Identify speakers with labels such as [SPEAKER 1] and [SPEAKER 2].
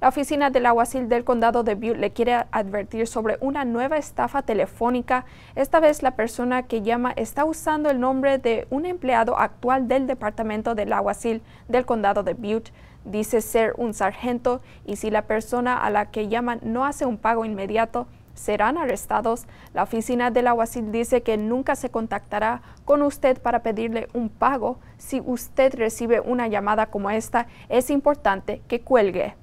[SPEAKER 1] La oficina del Aguacil del condado de Butte le quiere advertir sobre una nueva estafa telefónica. Esta vez la persona que llama está usando el nombre de un empleado actual del departamento del Aguacil del condado de Butte. Dice ser un sargento y si la persona a la que llaman no hace un pago inmediato, serán arrestados. La oficina del Aguacil dice que nunca se contactará con usted para pedirle un pago. Si usted recibe una llamada como esta, es importante que cuelgue.